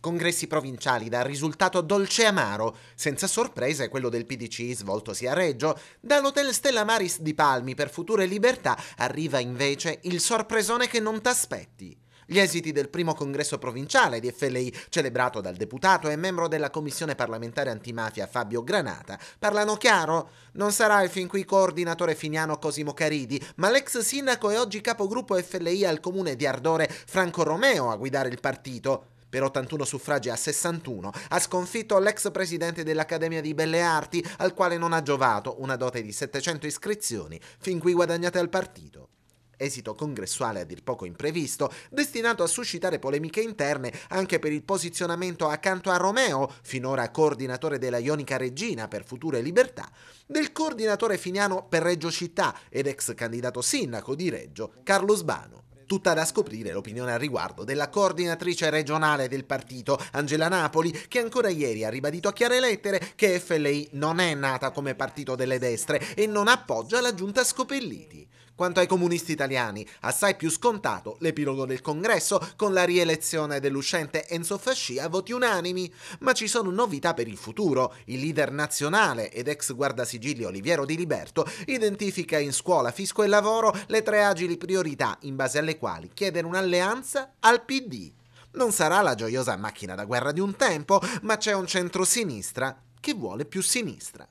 Congressi provinciali dal risultato dolce e amaro, senza sorprese quello del PDC svoltosi a Reggio, dall'Hotel Stella Maris di Palmi per future libertà arriva invece il sorpresone che non t'aspetti. Gli esiti del primo congresso provinciale di FLI, celebrato dal deputato e membro della commissione parlamentare antimafia Fabio Granata, parlano chiaro. Non sarà il fin qui coordinatore finiano Cosimo Caridi, ma l'ex sindaco e oggi capogruppo FLI al comune di Ardore Franco Romeo a guidare il partito per 81 suffragi a 61, ha sconfitto l'ex presidente dell'Accademia di Belle Arti, al quale non ha giovato una dote di 700 iscrizioni, fin qui guadagnate al partito esito congressuale a dir poco imprevisto, destinato a suscitare polemiche interne anche per il posizionamento accanto a Romeo, finora coordinatore della Ionica Regina per Future Libertà, del coordinatore finiano per Reggio Città ed ex candidato sindaco di Reggio, Carlo Sbano. Tutta da scoprire l'opinione al riguardo della coordinatrice regionale del partito, Angela Napoli, che ancora ieri ha ribadito a chiare lettere che FLI non è nata come partito delle destre e non appoggia la giunta Scopelliti. Quanto ai comunisti italiani, assai più scontato l'epilogo del congresso con la rielezione dell'uscente Enzo Fasci a voti unanimi. Ma ci sono novità per il futuro. Il leader nazionale ed ex guardasigilli Oliviero Di Liberto identifica in scuola, fisco e lavoro le tre agili priorità in base alle quali chiedere un'alleanza al PD. Non sarà la gioiosa macchina da guerra di un tempo, ma c'è un centrosinistra che vuole più sinistra.